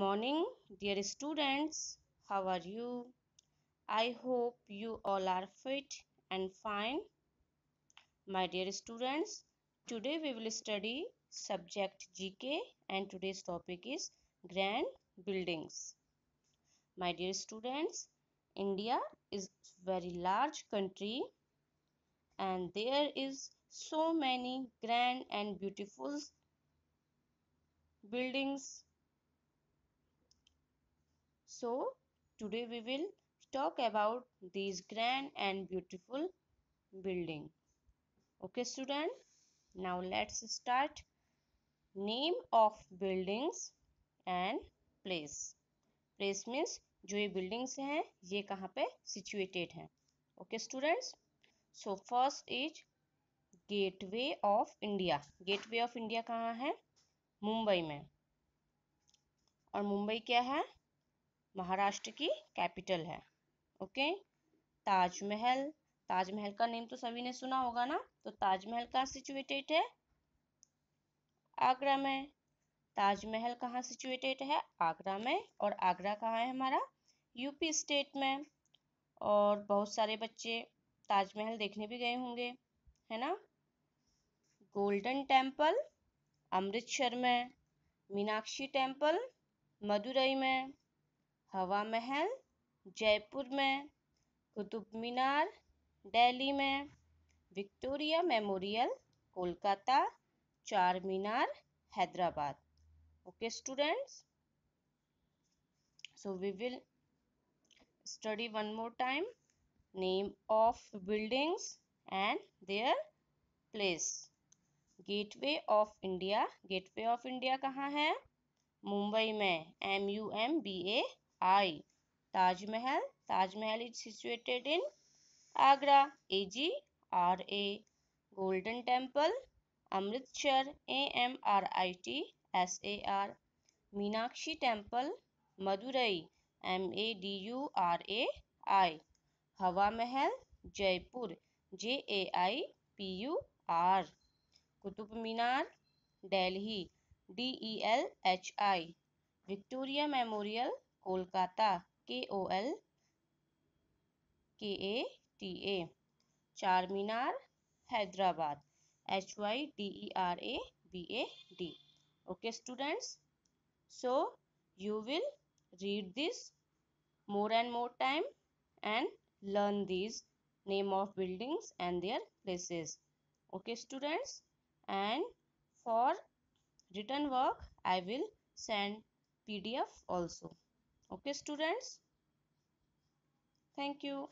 morning, dear students. How are you? I hope you all are fit and fine. My dear students, today we will study subject GK and today's topic is grand buildings. My dear students, India is very large country and there is so many grand and beautiful buildings So, today we will talk about these grand and beautiful building. Okay, student. Now let's start. Name of buildings and place. Place means जो ये buildings हैं ये कहाँ पे situated हैं. Okay, students. So first is Gateway of India Gateway of India कहाँ है मुंबई में और मुंबई क्या है महाराष्ट्र की कैपिटल है ओके ताजमहल ताजमहल का नेम तो सभी ने सुना होगा ना तो ताजमहल कहाँ सिचुएटेड है आगरा में ताजमहल कहाँ सिचुएटेड है आगरा में और आगरा कहाँ है हमारा यूपी स्टेट में और बहुत सारे बच्चे ताजमहल देखने भी गए होंगे है ना गोल्डन टेम्पल अमृतसर में मीनाक्षी टेम्पल मदुरई में हवा महल जयपुर में कुतुब मीनार दिल्ली में Victoria Memorial Kolkata Charminar Hyderabad okay students so we will study one more time name of buildings and their place Gateway of India Gateway of India कहाँ है मुंबई में M U M B A I. Taj Mahal. Taj Mahal is situated in Agra. A G R A. Golden Temple. Amritsar. A M R I T S A R. Meenakshi Temple. Madurai. M A D U R A I. Hawa Mahal. Jaipur. J A I P U R. Kutub Minar. Delhi. D E L H I. Victoria Memorial Kolkata K O L K A T A Charminar Hyderabad H Y D E R A B A D okay students so you will read this more and more time and learn these name of buildings and their places okay students and for written work i will send pdf also Okay students. Thank you.